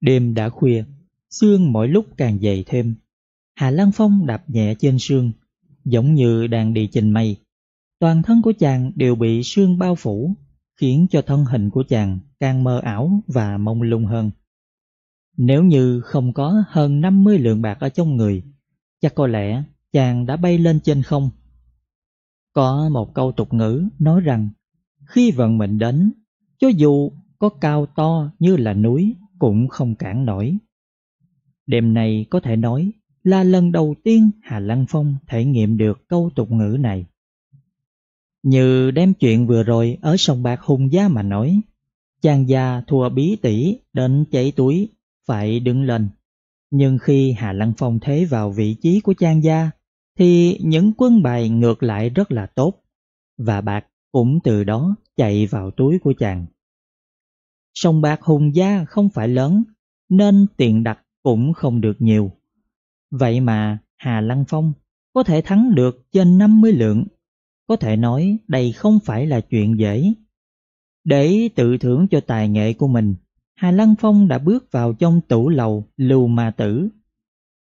Đêm đã khuya, sương mỗi lúc càng dày thêm. Hà Lan Phong đạp nhẹ trên sương, giống như đang đi trên mây. Toàn thân của chàng đều bị sương bao phủ, khiến cho thân hình của chàng càng mơ ảo và mông lung hơn. Nếu như không có hơn 50 lượng bạc ở trong người, chắc có lẽ chàng đã bay lên trên không. Có một câu tục ngữ nói rằng, khi vận mệnh đến, cho dù có cao to như là núi cũng không cản nổi. Đêm nay có thể nói là lần đầu tiên Hà Lăng Phong thể nghiệm được câu tục ngữ này. Như đem chuyện vừa rồi ở sông Bạc hung giá mà nói, chàng già thua bí tỷ đến chảy túi, phải đứng lên. Nhưng khi Hà Lăng Phong thế vào vị trí của chàng gia, thì những quân bài ngược lại rất là tốt, và bạc cũng từ đó chạy vào túi của chàng. Sòng bạc Hùng Gia không phải lớn, nên tiền đặt cũng không được nhiều. Vậy mà Hà Lăng Phong có thể thắng được trên 50 lượng. Có thể nói đây không phải là chuyện dễ. Để tự thưởng cho tài nghệ của mình, Hà Lăng Phong đã bước vào trong tủ lầu lưu ma tử.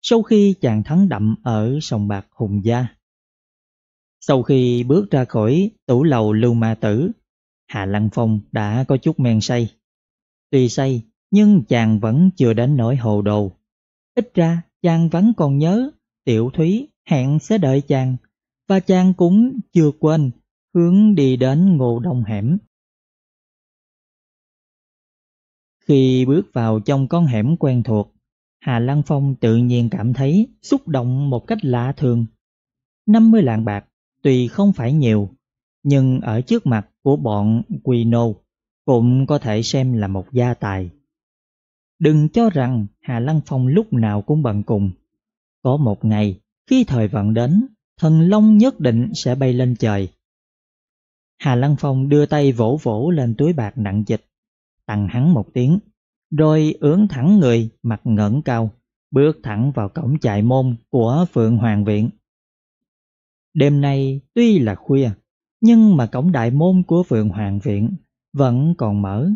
Sau khi chàng thắng đậm ở sòng bạc Hùng Gia. Sau khi bước ra khỏi tủ lầu lưu ma tử, Hà Lăng Phong đã có chút men say. Tuy say, nhưng chàng vẫn chưa đến nỗi hồ đồ. Ít ra, chàng vẫn còn nhớ Tiểu Thúy hẹn sẽ đợi chàng, và chàng cũng chưa quên hướng đi đến ngô đông hẻm. Khi bước vào trong con hẻm quen thuộc, Hà Lăng Phong tự nhiên cảm thấy xúc động một cách lạ thường. 50 lạng bạc tuy không phải nhiều, nhưng ở trước mặt của bọn Quỳ Nô cũng có thể xem là một gia tài. Đừng cho rằng Hà Lăng Phong lúc nào cũng bận cùng. Có một ngày, khi thời vận đến, thần long nhất định sẽ bay lên trời. Hà Lăng Phong đưa tay vỗ vỗ lên túi bạc nặng dịch, tặng hắn một tiếng, rồi ưỡn thẳng người mặt ngẩng cao, bước thẳng vào cổng chạy môn của Phượng Hoàng Viện. Đêm nay tuy là khuya, nhưng mà cổng đại môn của Phượng Hoàng Viện vẫn còn mở.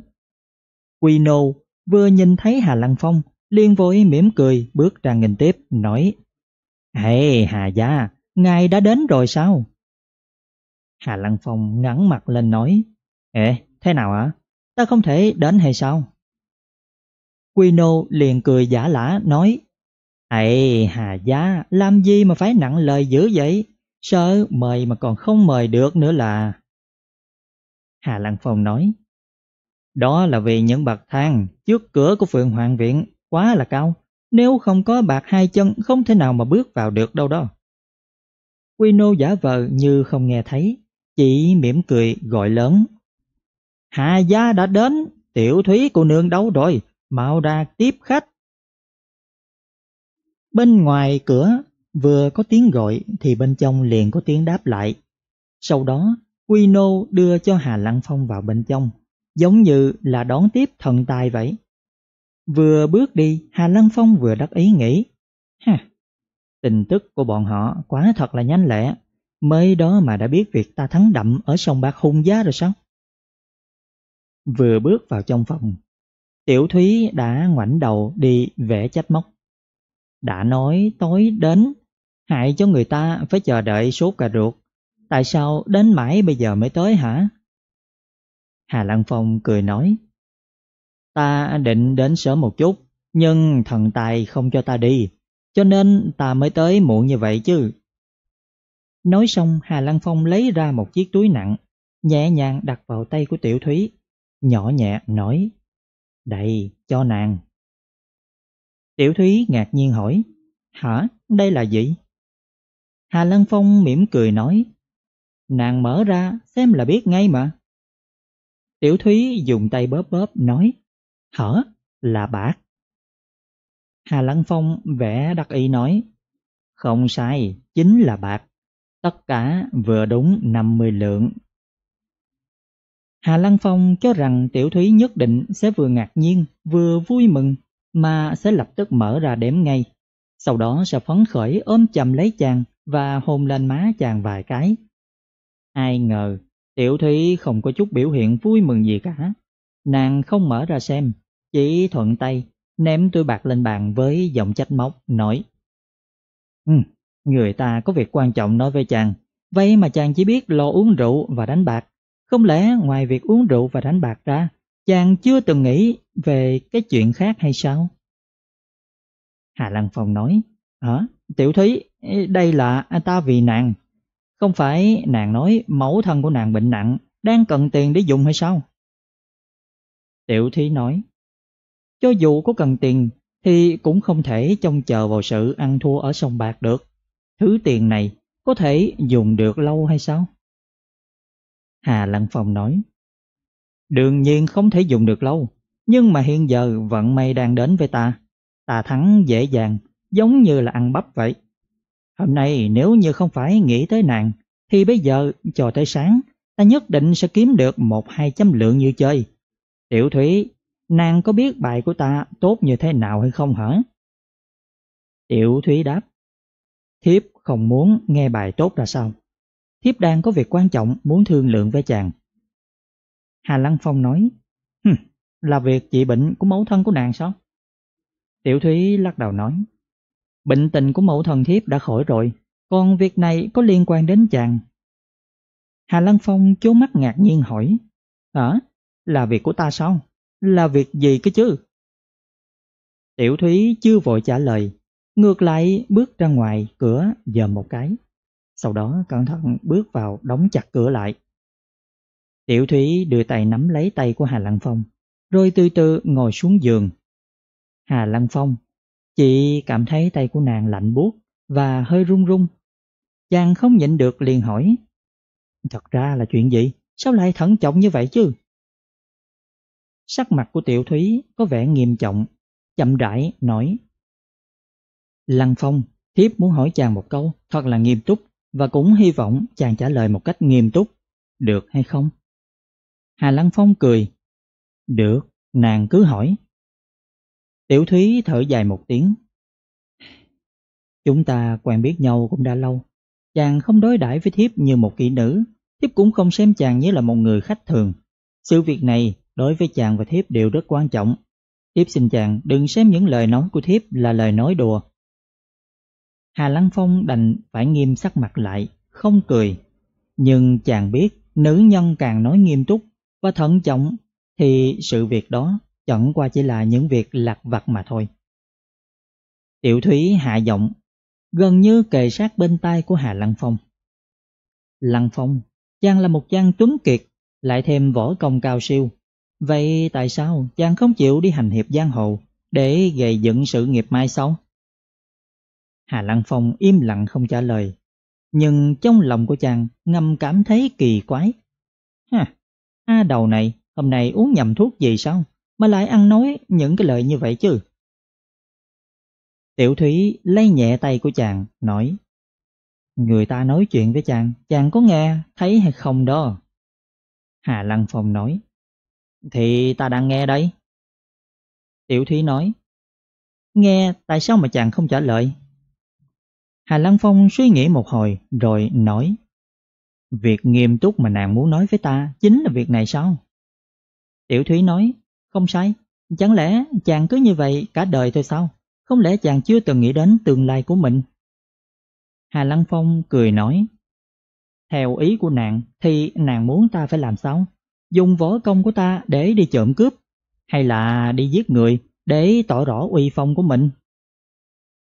Quy Nô vừa nhìn thấy Hà Lăng Phong, liền vội mỉm cười bước ra nghìn tiếp, nói Hey Hà Gia, ngài đã đến rồi sao? Hà Lăng Phong ngắn mặt lên nói Ê, thế nào ạ? Ta không thể đến hay sao? Quy Nô liền cười giả lả nói Ê Hà Gia, làm gì mà phải nặng lời dữ vậy? Sợ mời mà còn không mời được nữa là... Hà Lăng Phong nói. Đó là vì những bậc thang trước cửa của Phượng Hoàng Viện quá là cao. Nếu không có bạc hai chân không thể nào mà bước vào được đâu đó. Quy nô giả vờ như không nghe thấy, chỉ mỉm cười gọi lớn. Hạ gia đã đến, tiểu thúy cô nương đâu rồi, mau ra tiếp khách. Bên ngoài cửa vừa có tiếng gọi thì bên trong liền có tiếng đáp lại. Sau đó Quy Nô đưa cho Hà Lăng Phong vào bên trong, giống như là đón tiếp thần tài vậy. Vừa bước đi, Hà Lăng Phong vừa đắc ý nghĩ, ha, tình tức của bọn họ quá thật là nhanh lẹ, mới đó mà đã biết việc ta thắng đậm ở sông Bạc Hung Giá rồi sao? Vừa bước vào trong phòng, Tiểu Thúy đã ngoảnh đầu đi vẽ trách móc. Đã nói tối đến, hại cho người ta phải chờ đợi sốt cà ruột. Tại sao đến mãi bây giờ mới tới hả? Hà Lan Phong cười nói. Ta định đến sớm một chút, nhưng thần tài không cho ta đi, cho nên ta mới tới muộn như vậy chứ. Nói xong Hà Lan Phong lấy ra một chiếc túi nặng, nhẹ nhàng đặt vào tay của Tiểu Thúy, nhỏ nhẹ nói. Đây, cho nàng. Tiểu Thúy ngạc nhiên hỏi, hả, đây là gì? Hà Lan Phong mỉm cười nói, Nàng mở ra xem là biết ngay mà. Tiểu Thúy dùng tay bóp bóp nói, hở là bạc. Hà Lăng Phong vẽ đặc ý nói, không sai, chính là bạc, tất cả vừa đúng 50 lượng. Hà Lăng Phong cho rằng Tiểu Thúy nhất định sẽ vừa ngạc nhiên, vừa vui mừng, mà sẽ lập tức mở ra đếm ngay. Sau đó sẽ phấn khởi ôm chầm lấy chàng và hôn lên má chàng vài cái, Ai ngờ, tiểu thúy không có chút biểu hiện vui mừng gì cả. Nàng không mở ra xem, chỉ thuận tay, ném túi bạc lên bàn với giọng trách móc, nói. Ừ, người ta có việc quan trọng nói với chàng, vậy mà chàng chỉ biết lo uống rượu và đánh bạc. Không lẽ ngoài việc uống rượu và đánh bạc ra, chàng chưa từng nghĩ về cái chuyện khác hay sao? Hà Lan Phong nói, Hả, Tiểu Thúy, đây là ta vì nàng, không phải nàng nói mẫu thân của nàng bệnh nặng, đang cần tiền để dùng hay sao? Tiểu Thí nói, cho dù có cần tiền thì cũng không thể trông chờ vào sự ăn thua ở sông bạc được. Thứ tiền này có thể dùng được lâu hay sao? Hà Lăng Phong nói, đương nhiên không thể dùng được lâu, nhưng mà hiện giờ vận may đang đến với ta. Ta thắng dễ dàng, giống như là ăn bắp vậy. Hôm nay nếu như không phải nghĩ tới nàng, thì bây giờ cho tới sáng, ta nhất định sẽ kiếm được một hai trăm lượng như chơi. Tiểu Thúy, nàng có biết bài của ta tốt như thế nào hay không hả? Tiểu Thúy đáp, thiếp không muốn nghe bài tốt ra sao. Thiếp đang có việc quan trọng muốn thương lượng với chàng. Hà Lăng Phong nói, Hừm, là việc trị bệnh của mẫu thân của nàng sao? Tiểu Thúy lắc đầu nói, Bệnh tình của mẫu thần thiếp đã khỏi rồi, còn việc này có liên quan đến chàng. Hà Lăng Phong chố mắt ngạc nhiên hỏi, Hả? là việc của ta sao? Là việc gì cơ chứ? Tiểu Thúy chưa vội trả lời, ngược lại bước ra ngoài cửa dòm một cái. Sau đó cẩn thận bước vào đóng chặt cửa lại. Tiểu Thúy đưa tay nắm lấy tay của Hà Lăng Phong, rồi từ từ ngồi xuống giường. Hà Lăng Phong Chị cảm thấy tay của nàng lạnh buốt và hơi run run. Chàng không nhịn được liền hỏi. Thật ra là chuyện gì? Sao lại thận trọng như vậy chứ? Sắc mặt của tiểu thúy có vẻ nghiêm trọng, chậm rãi nói. Lăng phong, thiếp muốn hỏi chàng một câu thật là nghiêm túc và cũng hy vọng chàng trả lời một cách nghiêm túc, được hay không? Hà Lăng Phong cười. Được, nàng cứ hỏi. Tiểu Thúy thở dài một tiếng. Chúng ta quen biết nhau cũng đã lâu. Chàng không đối đãi với thiếp như một kỹ nữ, thiếp cũng không xem chàng như là một người khách thường. Sự việc này đối với chàng và thiếp đều rất quan trọng. Thiếp xin chàng đừng xem những lời nói của thiếp là lời nói đùa. Hà Lăng Phong đành phải nghiêm sắc mặt lại, không cười. Nhưng chàng biết nữ nhân càng nói nghiêm túc và thận trọng thì sự việc đó chẳng qua chỉ là những việc lặt vặt mà thôi. Tiểu Thúy hạ giọng, gần như kề sát bên tai của Hà Lăng Phong. Lăng Phong, chàng là một chàng tuấn kiệt, lại thêm võ công cao siêu. Vậy tại sao chàng không chịu đi hành hiệp giang hồ để gây dựng sự nghiệp mai sau? Hà Lăng Phong im lặng không trả lời, nhưng trong lòng của chàng ngầm cảm thấy kỳ quái. Ha, A đầu này hôm nay uống nhầm thuốc gì sao? mà lại ăn nói những cái lời như vậy chứ? Tiểu Thúy lấy nhẹ tay của chàng, nói Người ta nói chuyện với chàng, chàng có nghe, thấy hay không đó? Hà Lăng Phong nói Thì ta đang nghe đây. Tiểu Thúy nói Nghe tại sao mà chàng không trả lời? Hà Lăng Phong suy nghĩ một hồi rồi nói Việc nghiêm túc mà nàng muốn nói với ta chính là việc này sao? Tiểu Thúy nói không sai, chẳng lẽ chàng cứ như vậy cả đời thôi sao? Không lẽ chàng chưa từng nghĩ đến tương lai của mình? Hà Lăng Phong cười nói Theo ý của nàng thì nàng muốn ta phải làm sao? Dùng võ công của ta để đi trộm cướp Hay là đi giết người để tỏ rõ uy phong của mình?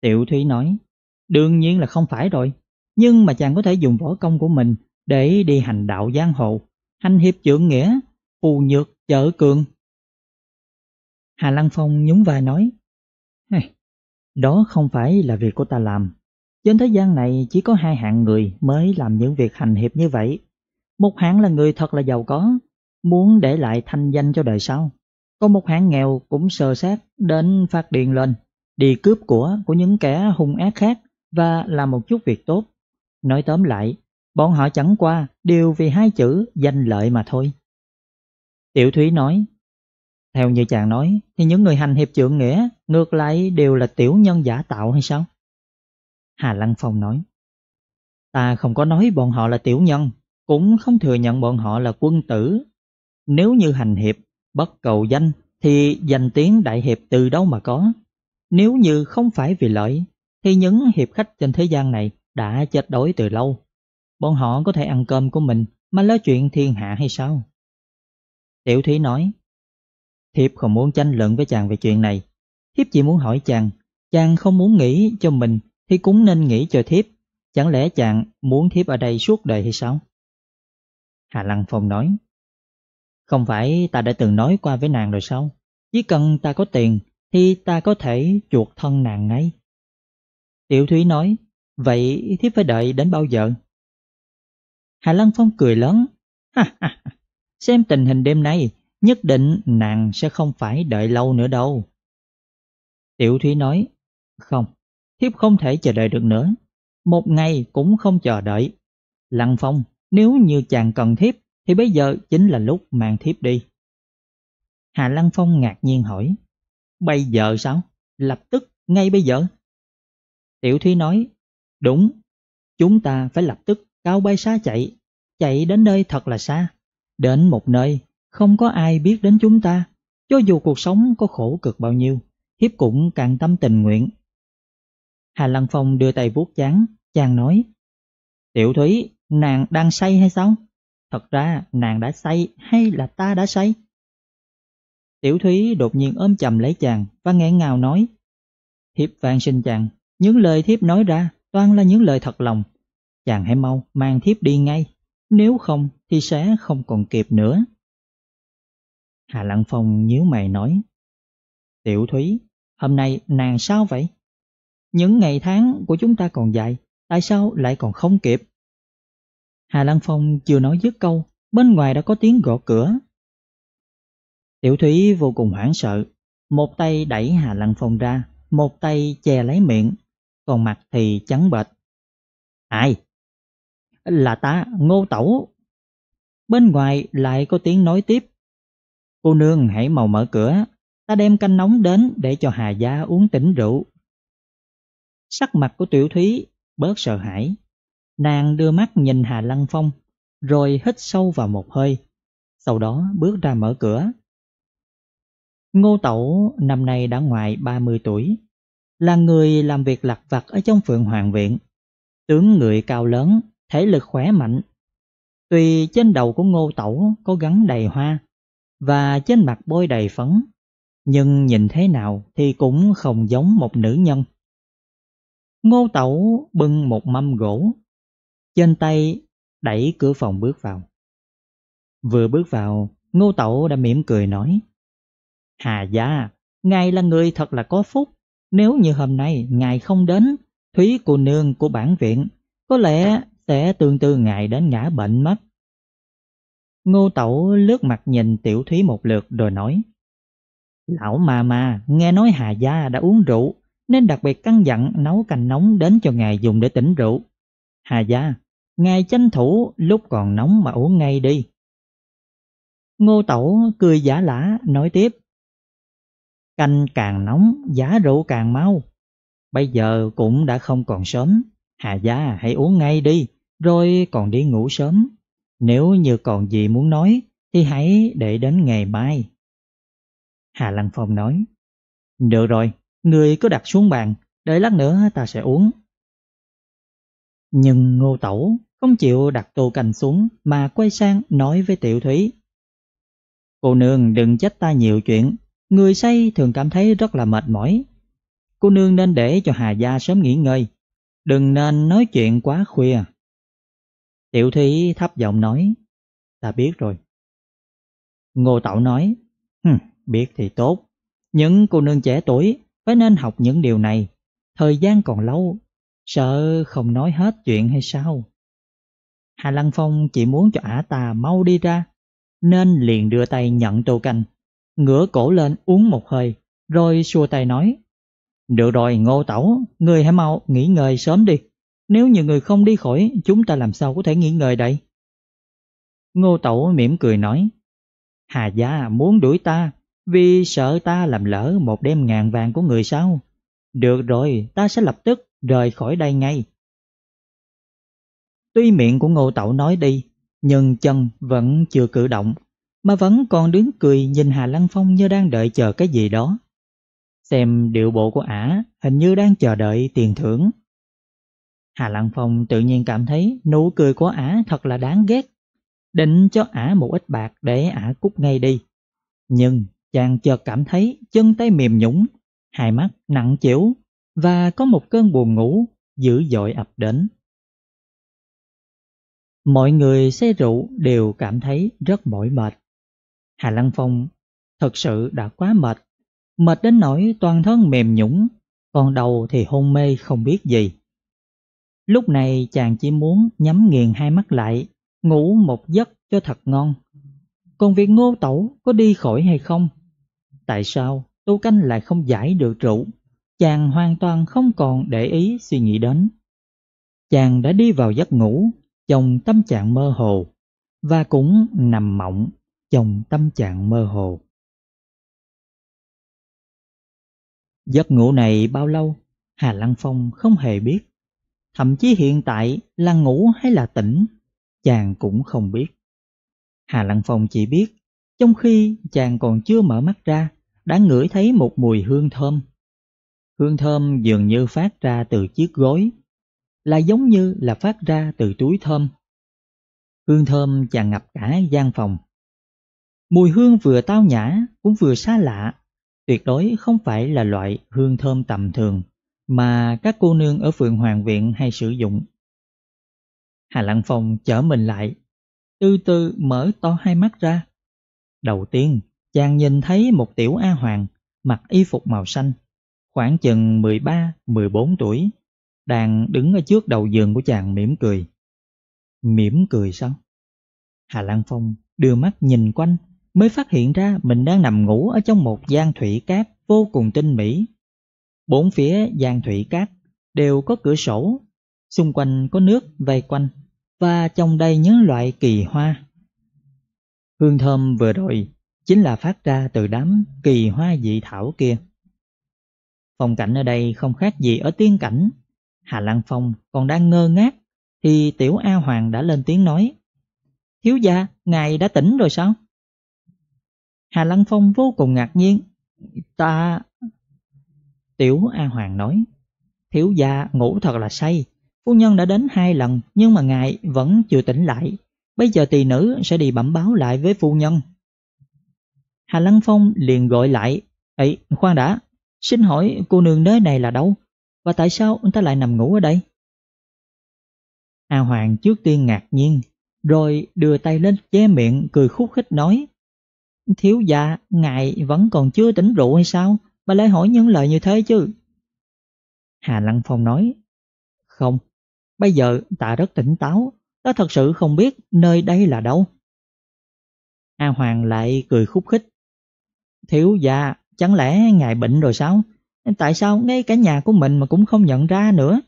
Tiểu Thúy nói Đương nhiên là không phải rồi Nhưng mà chàng có thể dùng võ công của mình để đi hành đạo giang hồ Hành hiệp trượng nghĩa, phù nhược, chợ cường Hà Lăng Phong nhún vai nói, hey, đó không phải là việc của ta làm. Trên thế gian này chỉ có hai hạng người mới làm những việc hành hiệp như vậy. Một hạng là người thật là giàu có, muốn để lại thanh danh cho đời sau. Còn một hạng nghèo cũng sờ sát đến phát điện lên, đi cướp của của những kẻ hung ác khác và làm một chút việc tốt. Nói tóm lại, bọn họ chẳng qua đều vì hai chữ danh lợi mà thôi. Tiểu Thúy nói, theo như chàng nói, thì những người hành hiệp trượng nghĩa ngược lại đều là tiểu nhân giả tạo hay sao? Hà Lăng Phong nói, ta không có nói bọn họ là tiểu nhân, cũng không thừa nhận bọn họ là quân tử. Nếu như hành hiệp, bất cầu danh, thì danh tiếng đại hiệp từ đâu mà có? Nếu như không phải vì lợi, thì những hiệp khách trên thế gian này đã chết đói từ lâu. Bọn họ có thể ăn cơm của mình mà nói chuyện thiên hạ hay sao? Tiểu Thúy nói, Thiếp không muốn tranh luận với chàng về chuyện này. Thiếp chỉ muốn hỏi chàng, chàng không muốn nghĩ cho mình thì cũng nên nghĩ cho thiếp. Chẳng lẽ chàng muốn thiếp ở đây suốt đời hay sao? Hà Lăng Phong nói, không phải ta đã từng nói qua với nàng rồi sao? Chỉ cần ta có tiền thì ta có thể chuộc thân nàng ngay. Tiểu Thúy nói, vậy thiếp phải đợi đến bao giờ? Hà Lăng Phong cười lớn, ha ha, xem tình hình đêm nay nhất định nàng sẽ không phải đợi lâu nữa đâu. Tiểu Thúy nói, không, thiếp không thể chờ đợi được nữa, một ngày cũng không chờ đợi. Lăng Phong, nếu như chàng cần thiếp, thì bây giờ chính là lúc mang thiếp đi. Hà Lăng Phong ngạc nhiên hỏi, bây giờ sao? Lập tức, ngay bây giờ? Tiểu Thúy nói, đúng, chúng ta phải lập tức cao bay xa chạy, chạy đến nơi thật là xa, đến một nơi không có ai biết đến chúng ta, cho dù cuộc sống có khổ cực bao nhiêu, hiếp cũng càng tâm tình nguyện. Hà Lăng Phong đưa tay vuốt chán, chàng nói, Tiểu Thúy, nàng đang say hay sao? Thật ra nàng đã say hay là ta đã say? Tiểu Thúy đột nhiên ôm chầm lấy chàng và nghẹn ngào nói, Hiếp van sinh chàng, những lời thiếp nói ra toàn là những lời thật lòng. Chàng hãy mau mang thiếp đi ngay, nếu không thì sẽ không còn kịp nữa. Hà Lăng Phong nhíu mày nói Tiểu Thúy, hôm nay nàng sao vậy? Những ngày tháng của chúng ta còn dài, tại sao lại còn không kịp? Hà Lăng Phong chưa nói dứt câu, bên ngoài đã có tiếng gõ cửa. Tiểu Thúy vô cùng hoảng sợ, một tay đẩy Hà Lăng Phong ra, một tay che lấy miệng, còn mặt thì trắng bệch. Ai? Là ta, Ngô Tẩu. Bên ngoài lại có tiếng nói tiếp. Cô nương hãy màu mở cửa, ta đem canh nóng đến để cho Hà Gia uống tỉnh rượu. Sắc mặt của Tiểu Thúy bớt sợ hãi, nàng đưa mắt nhìn Hà Lăng Phong, rồi hít sâu vào một hơi, sau đó bước ra mở cửa. Ngô Tẩu năm nay đã ngoài ba mươi tuổi, là người làm việc lặt vặt ở trong phượng hoàng viện. Tướng người cao lớn, thể lực khỏe mạnh. Tuy trên đầu của ngô tẩu có gắn đầy hoa, và trên mặt bôi đầy phấn, nhưng nhìn thế nào thì cũng không giống một nữ nhân. Ngô Tẩu bưng một mâm gỗ, trên tay đẩy cửa phòng bước vào. Vừa bước vào, Ngô Tẩu đã mỉm cười nói, Hà gia, ngài là người thật là có phúc, nếu như hôm nay ngài không đến, Thúy cô nương của bản viện có lẽ sẽ tương tư ngài đến ngã bệnh mất. Ngô Tẩu lướt mặt nhìn tiểu thúy một lượt rồi nói Lão mà mà nghe nói Hà Gia đã uống rượu Nên đặc biệt căn dặn nấu canh nóng đến cho ngài dùng để tỉnh rượu Hà Gia, ngài tranh thủ lúc còn nóng mà uống ngay đi Ngô Tẩu cười giả lả nói tiếp Canh càng nóng, giả rượu càng mau Bây giờ cũng đã không còn sớm Hà Gia hãy uống ngay đi Rồi còn đi ngủ sớm nếu như còn gì muốn nói thì hãy để đến ngày mai. Hà Lăng Phong nói, được rồi, người cứ đặt xuống bàn, đợi lát nữa ta sẽ uống. Nhưng Ngô Tẩu không chịu đặt tô canh xuống mà quay sang nói với Tiểu Thúy. Cô nương đừng trách ta nhiều chuyện, người say thường cảm thấy rất là mệt mỏi. Cô nương nên để cho Hà Gia sớm nghỉ ngơi, đừng nên nói chuyện quá khuya. Tiểu thúy thấp giọng nói, ta biết rồi. Ngô Tạo nói, biết thì tốt, những cô nương trẻ tuổi phải nên học những điều này, thời gian còn lâu, sợ không nói hết chuyện hay sao. Hà Lăng Phong chỉ muốn cho ả ta mau đi ra, nên liền đưa tay nhận tô canh, ngửa cổ lên uống một hơi, rồi xua tay nói, được rồi Ngô Tảo, người hãy mau nghỉ ngơi sớm đi. Nếu nhiều người không đi khỏi, chúng ta làm sao có thể nghỉ ngơi đây? Ngô Tẩu mỉm cười nói, Hà Gia muốn đuổi ta vì sợ ta làm lỡ một đêm ngàn vàng của người sao? Được rồi, ta sẽ lập tức rời khỏi đây ngay. Tuy miệng của Ngô Tẩu nói đi, nhưng chân vẫn chưa cử động, mà vẫn còn đứng cười nhìn Hà Lăng Phong như đang đợi chờ cái gì đó. Xem điệu bộ của ả hình như đang chờ đợi tiền thưởng. Hà Lăng Phong tự nhiên cảm thấy nụ cười của ả thật là đáng ghét. Định cho ả một ít bạc để ả cút ngay đi. Nhưng chàng chợt cảm thấy chân tay mềm nhũng, hai mắt nặng chịu và có một cơn buồn ngủ dữ dội ập đến. Mọi người say rượu đều cảm thấy rất mỏi mệt. Hà Lăng Phong thật sự đã quá mệt, mệt đến nỗi toàn thân mềm nhũng, còn đầu thì hôn mê không biết gì. Lúc này chàng chỉ muốn nhắm nghiền hai mắt lại, ngủ một giấc cho thật ngon. Còn việc ngô tẩu có đi khỏi hay không? Tại sao Tu Canh lại không giải được rượu? Chàng hoàn toàn không còn để ý suy nghĩ đến. Chàng đã đi vào giấc ngủ, chồng tâm trạng mơ hồ, và cũng nằm mộng, chồng tâm trạng mơ hồ. Giấc ngủ này bao lâu, Hà Lăng Phong không hề biết thậm chí hiện tại là ngủ hay là tỉnh, chàng cũng không biết. Hà Lăng Phong chỉ biết, trong khi chàng còn chưa mở mắt ra, đã ngửi thấy một mùi hương thơm. Hương thơm dường như phát ra từ chiếc gối, là giống như là phát ra từ túi thơm. Hương thơm chàng ngập cả gian phòng. Mùi hương vừa tao nhã cũng vừa xa lạ, tuyệt đối không phải là loại hương thơm tầm thường mà các cô nương ở Phượng Hoàng Viện hay sử dụng. Hà Lăng Phong chở mình lại, từ từ mở to hai mắt ra. Đầu tiên, chàng nhìn thấy một tiểu A Hoàng mặc y phục màu xanh, khoảng chừng 13-14 tuổi, đang đứng ở trước đầu giường của chàng mỉm cười. Mỉm cười sao? Hà Lăng Phong đưa mắt nhìn quanh mới phát hiện ra mình đang nằm ngủ ở trong một gian thủy cát vô cùng tinh mỹ, Bốn phía giang thủy cát đều có cửa sổ, xung quanh có nước vây quanh và trồng đầy những loại kỳ hoa. Hương thơm vừa rồi chính là phát ra từ đám kỳ hoa dị thảo kia. Phong cảnh ở đây không khác gì ở tiên cảnh. Hà Lan Phong còn đang ngơ ngác thì tiểu A Hoàng đã lên tiếng nói Thiếu gia, ngài đã tỉnh rồi sao? Hà Lăng Phong vô cùng ngạc nhiên Ta, Tiểu A Hoàng nói, thiếu gia ngủ thật là say, phu nhân đã đến hai lần nhưng mà ngài vẫn chưa tỉnh lại, bây giờ tỳ nữ sẽ đi bẩm báo lại với phu nhân. Hà Lăng Phong liền gọi lại, ấy khoan đã, xin hỏi cô nương nơi này là đâu, và tại sao ta lại nằm ngủ ở đây? A Hoàng trước tiên ngạc nhiên, rồi đưa tay lên che miệng cười khúc khích nói, thiếu gia ngài vẫn còn chưa tỉnh rượu hay sao? Bà lại hỏi những lời như thế chứ Hà Lăng Phong nói Không, bây giờ ta rất tỉnh táo Ta thật sự không biết nơi đây là đâu A Hoàng lại cười khúc khích Thiếu gia, chẳng lẽ ngài bệnh rồi sao? Tại sao ngay cả nhà của mình mà cũng không nhận ra nữa?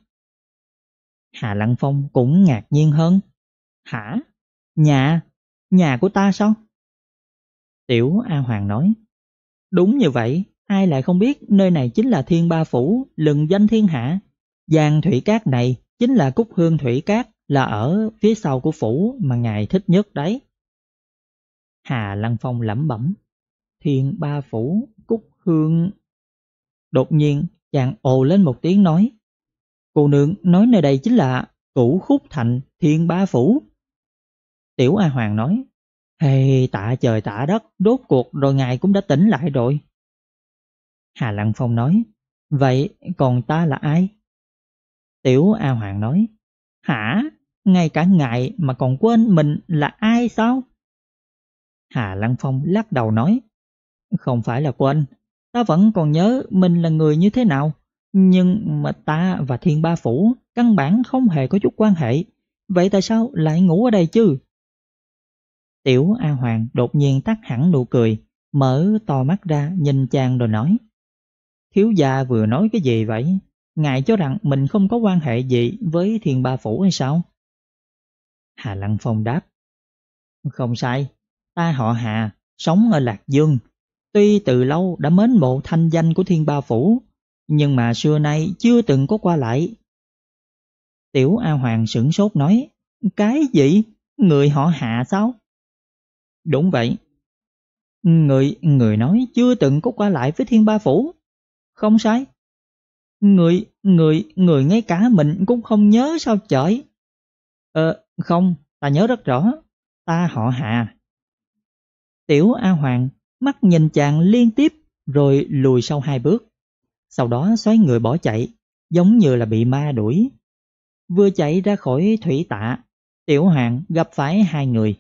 Hà Lăng Phong cũng ngạc nhiên hơn Hả? Nhà? Nhà của ta sao? Tiểu A Hoàng nói Đúng như vậy ai lại không biết nơi này chính là thiên ba phủ, lừng danh thiên hạ. Giang thủy cát này chính là cúc hương thủy cát là ở phía sau của phủ mà ngài thích nhất đấy. Hà Lăng Phong lẩm bẩm, thiên ba phủ, cúc hương... Đột nhiên, chàng ồ lên một tiếng nói, cô nương nói nơi đây chính là cửu khúc thành thiên ba phủ. Tiểu A Hoàng nói, hề tạ trời tạ đất, đốt cuộc rồi ngài cũng đã tỉnh lại rồi. Hà Lăng Phong nói, vậy còn ta là ai? Tiểu A Hoàng nói, hả? Ngay cả ngại mà còn quên mình là ai sao? Hà Lăng Phong lắc đầu nói, không phải là quên, ta vẫn còn nhớ mình là người như thế nào, nhưng mà ta và Thiên Ba Phủ căn bản không hề có chút quan hệ, vậy tại sao lại ngủ ở đây chứ? Tiểu A Hoàng đột nhiên tắt hẳn nụ cười, mở to mắt ra nhìn chàng rồi nói hiếu gia vừa nói cái gì vậy? Ngài cho rằng mình không có quan hệ gì với thiền ba phủ hay sao? Hà Lăng Phong đáp. Không sai, ta họ Hà, sống ở Lạc Dương. Tuy từ lâu đã mến mộ thanh danh của thiên ba phủ, nhưng mà xưa nay chưa từng có qua lại. Tiểu A Hoàng sửng sốt nói, cái gì? Người họ Hạ sao? Đúng vậy. Người, người nói chưa từng có qua lại với thiên ba phủ. Không sai. Người, người, người ngay cả mình cũng không nhớ sao trời Ờ, không, ta nhớ rất rõ. Ta họ Hà. Tiểu A Hoàng mắt nhìn chàng liên tiếp rồi lùi sau hai bước. Sau đó xoáy người bỏ chạy, giống như là bị ma đuổi. Vừa chạy ra khỏi thủy tạ, Tiểu Hoàng gặp phải hai người.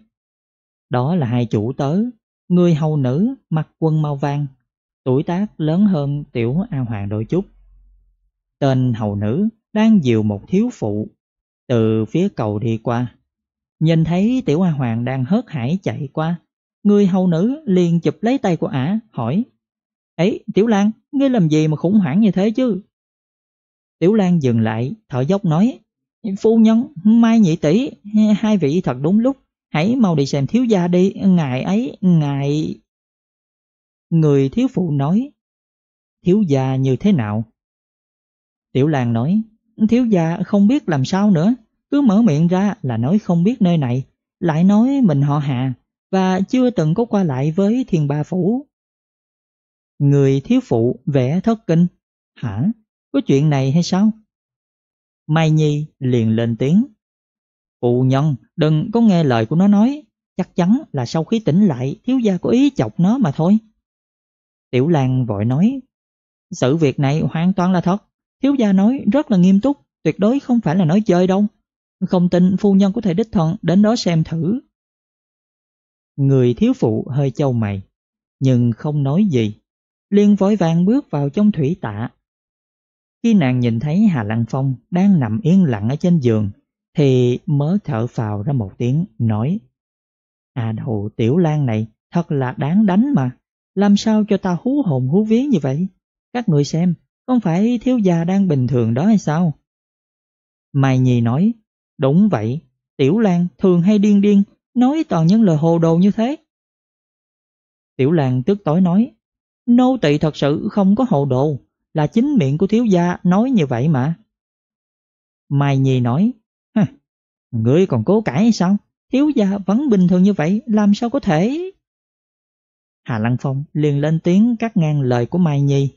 Đó là hai chủ tớ, người hầu nữ mặc quần màu vàng tuổi tác lớn hơn tiểu A Hoàng đôi chút. Tên hầu nữ đang dìu một thiếu phụ từ phía cầu đi qua. Nhìn thấy tiểu A Hoàng đang hớt hải chạy qua, người hầu nữ liền chụp lấy tay của ả, hỏi Ấy, Tiểu Lan, ngươi làm gì mà khủng hoảng như thế chứ? Tiểu Lan dừng lại, thở dốc nói Phu nhân, Mai Nhị tỷ hai vị thật đúng lúc, hãy mau đi xem thiếu gia đi, ngài ấy, ngài... Người thiếu phụ nói, thiếu gia như thế nào? Tiểu Lan nói, thiếu gia không biết làm sao nữa, cứ mở miệng ra là nói không biết nơi này, lại nói mình họ hạ và chưa từng có qua lại với thiên ba phủ. Người thiếu phụ vẽ thất kinh, hả? Có chuyện này hay sao? Mai Nhi liền lên tiếng. Phụ nhân, đừng có nghe lời của nó nói, chắc chắn là sau khi tỉnh lại thiếu gia có ý chọc nó mà thôi. Tiểu Lan vội nói, sự việc này hoàn toàn là thật. Thiếu gia nói rất là nghiêm túc, tuyệt đối không phải là nói chơi đâu. Không tin phu nhân có thể đích thân đến đó xem thử. Người thiếu phụ hơi châu mày, nhưng không nói gì. Liên vội vàng bước vào trong thủy tạ. Khi nàng nhìn thấy Hà Lăng Phong đang nằm yên lặng ở trên giường, thì mới thở phào ra một tiếng, nói À đồ tiểu lan này thật là đáng đánh mà. Làm sao cho ta hú hồn hú vía như vậy? Các người xem, không phải thiếu gia đang bình thường đó hay sao? Mai Nhi nói, đúng vậy, Tiểu Lan thường hay điên điên, nói toàn những lời hồ đồ như thế. Tiểu Lan tức tối nói, nô tỳ thật sự không có hồ đồ, là chính miệng của thiếu gia nói như vậy mà. Mai Nhi nói, ngươi còn cố cãi hay sao? Thiếu gia vẫn bình thường như vậy, làm sao có thể? Hà Lăng Phong liền lên tiếng cắt ngang lời của Mai Nhi.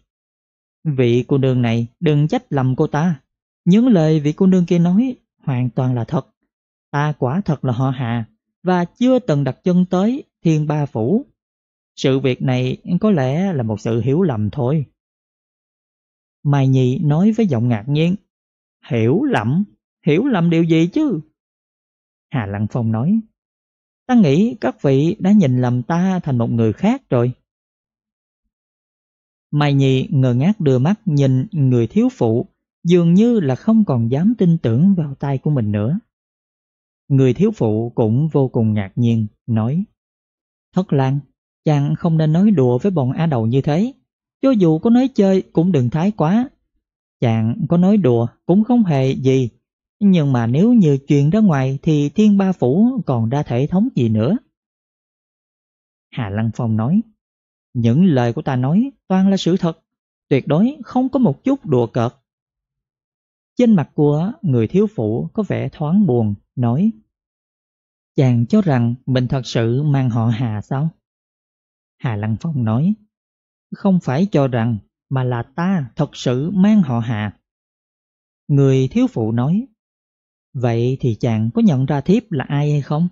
Vị cô nương này đừng trách lầm cô ta. Những lời vị cô nương kia nói hoàn toàn là thật. Ta quả thật là họ Hà và chưa từng đặt chân tới Thiên Ba Phủ. Sự việc này có lẽ là một sự hiểu lầm thôi. Mai Nhi nói với giọng ngạc nhiên. Hiểu lầm? Hiểu lầm điều gì chứ? Hà Lăng Phong nói. Ta nghĩ các vị đã nhìn lầm ta thành một người khác rồi. Mai Nhi ngờ ngác đưa mắt nhìn người thiếu phụ, dường như là không còn dám tin tưởng vào tay của mình nữa. Người thiếu phụ cũng vô cùng ngạc nhiên, nói Thất Lan, chàng không nên nói đùa với bọn a đầu như thế, cho dù có nói chơi cũng đừng thái quá. Chàng có nói đùa cũng không hề gì nhưng mà nếu như chuyện ra ngoài thì thiên ba phủ còn đa thể thống gì nữa. Hà Lăng Phong nói, những lời của ta nói toàn là sự thật, tuyệt đối không có một chút đùa cợt. Trên mặt của người thiếu phụ có vẻ thoáng buồn, nói Chàng cho rằng mình thật sự mang họ Hà sao? Hà Lăng Phong nói Không phải cho rằng mà là ta thật sự mang họ Hà. Người thiếu phụ nói Vậy thì chàng có nhận ra thiếp là ai hay không?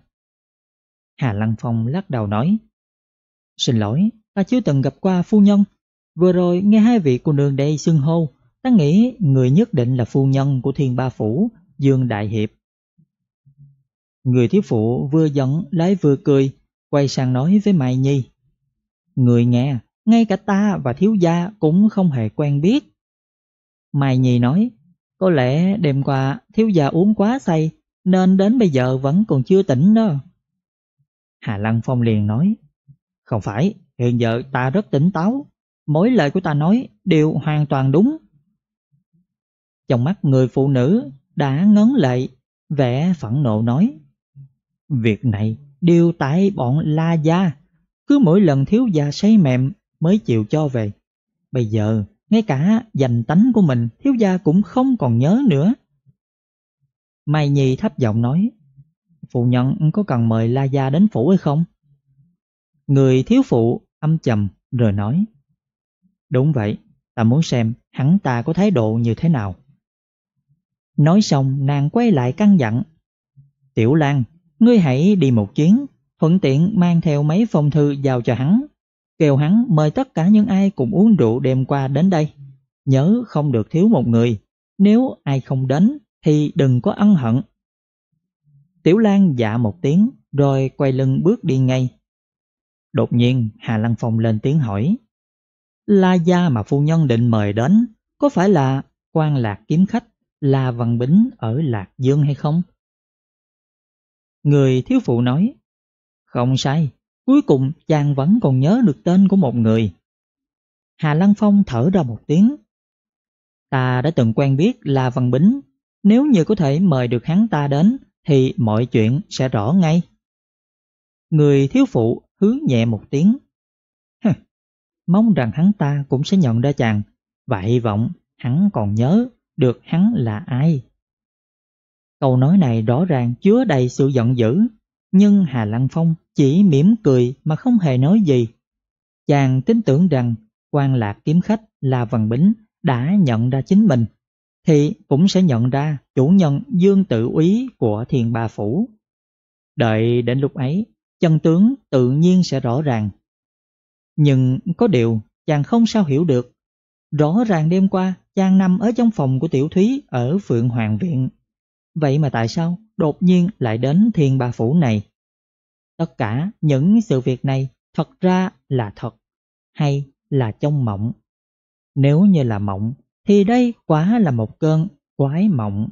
Hà Lăng Phong lắc đầu nói Xin lỗi, ta chưa từng gặp qua phu nhân Vừa rồi nghe hai vị cô nương đây xưng hô Ta nghĩ người nhất định là phu nhân của thiên ba phủ Dương Đại Hiệp Người thiếu phụ vừa giận lái vừa cười Quay sang nói với Mai Nhi Người nghe, ngay cả ta và thiếu gia cũng không hề quen biết Mai Nhi nói có lẽ đêm qua thiếu gia uống quá say nên đến bây giờ vẫn còn chưa tỉnh đó. Hà Lăng Phong liền nói, không phải, hiện giờ ta rất tỉnh táo, mỗi lời của ta nói đều hoàn toàn đúng. Trong mắt người phụ nữ đã ngấn lệ, vẻ phẫn nộ nói, việc này đều tại bọn La Gia, cứ mỗi lần thiếu gia say mềm mới chịu cho về. Bây giờ ngay cả dành tánh của mình thiếu gia cũng không còn nhớ nữa. Mai Nhi thấp giọng nói, phụ nhận có cần mời La Gia đến phủ hay không? Người thiếu phụ âm trầm rồi nói, đúng vậy, ta muốn xem hắn ta có thái độ như thế nào. Nói xong nàng quay lại căn dặn, Tiểu Lan, ngươi hãy đi một chuyến, thuận tiện mang theo mấy phong thư giao cho hắn kêu hắn mời tất cả những ai cùng uống rượu đêm qua đến đây. Nhớ không được thiếu một người, nếu ai không đến thì đừng có ân hận. Tiểu Lan dạ một tiếng rồi quay lưng bước đi ngay. Đột nhiên Hà Lăng Phong lên tiếng hỏi. La gia mà phu nhân định mời đến có phải là quan lạc kiếm khách La Văn Bính ở Lạc Dương hay không? Người thiếu phụ nói, không sai, Cuối cùng chàng vẫn còn nhớ được tên của một người. Hà Lăng Phong thở ra một tiếng. Ta đã từng quen biết là Văn Bính. Nếu như có thể mời được hắn ta đến thì mọi chuyện sẽ rõ ngay. Người thiếu phụ hướng nhẹ một tiếng. mong rằng hắn ta cũng sẽ nhận ra chàng và hy vọng hắn còn nhớ được hắn là ai. Câu nói này rõ ràng chứa đầy sự giận dữ nhưng Hà Lăng Phong chỉ mỉm cười mà không hề nói gì. Chàng tin tưởng rằng quan lạc kiếm khách là Văn Bính đã nhận ra chính mình, thì cũng sẽ nhận ra chủ nhân dương tự úy của thiền bà phủ. Đợi đến lúc ấy, chân tướng tự nhiên sẽ rõ ràng. Nhưng có điều chàng không sao hiểu được. Rõ ràng đêm qua chàng nằm ở trong phòng của tiểu thúy ở Phượng Hoàng Viện. Vậy mà tại sao đột nhiên lại đến thiên ba phủ này. Tất cả những sự việc này thật ra là thật hay là trong mộng. Nếu như là mộng thì đây quá là một cơn quái mộng.